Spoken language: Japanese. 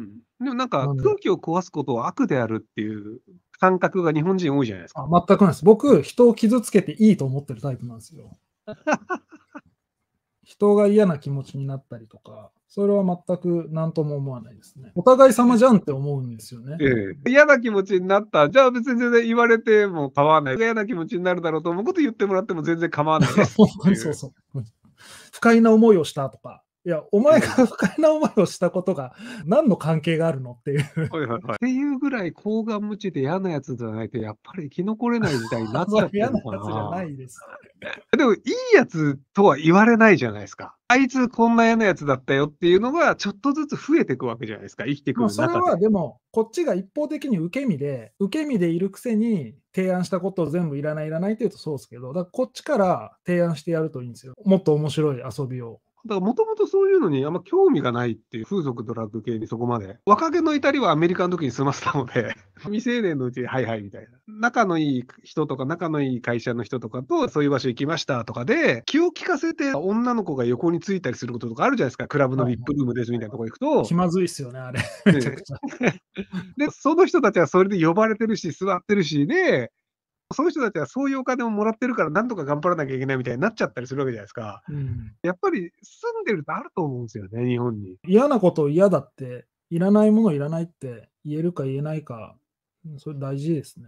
うん、でもなんか空気を壊すことは悪であるっていう感覚が日本人多いじゃないですか。あ全くないです。僕、人を傷つけていいと思ってるタイプなんですよ。人が嫌な気持ちになったりとか、それは全く何とも思わないですね。お互い様じゃんって思うんですよね。ええ、嫌な気持ちになった。じゃあ別に全然言われても構わない。嫌な気持ちになるだろうと思うこと言ってもらっても全然構わない。そうそう。不快な思いをしたとか、いや、お前が不快な思いをしたことが何の関係があるのっていうっていうぐらい、抗顔無知で嫌なやつじゃないと、やっぱり生き残れない時代になっちゃってるのかな。嫌なやつじゃないです。でも、いいやつとは言われないじゃないですか。あいつこんな嫌なやつだったよっていうのが、ちょっとずつ増えていくわけじゃないですか、生きていく中で。それはでも、こっちが一方的に受け身で、受け身でいるくせに、提案したことを全部いらないいらないって言うとそうですけど、だからこっちから提案してやるといいんですよ。もっと面白い遊びを。だからもともとそういうのにあんま興味がないっていう風俗ドラッグ系にそこまで。若気の至りはアメリカの時に済ませたので 未成年のうちにはいはいみたいな。仲のいい人とか仲のいい会社の人とかとそういう場所行きましたとかで、気を利かせて女の子が横についたりすることとかあるじゃないですか。クラブのビップルームですみたいなとこ行くと。気まずいっすよね、あれ。めちゃくちゃ。で、その人たちはそれで呼ばれてるし、座ってるしで、その人たちはそういうお金をもらってるから、なんとか頑張らなきゃいけないみたいになっちゃったりするわけじゃないですか。うん、やっぱり住んでるとあると思うんですよね、日本に。嫌なこと嫌だって、いらないものいらないって言えるか言えないか、それ大事ですね。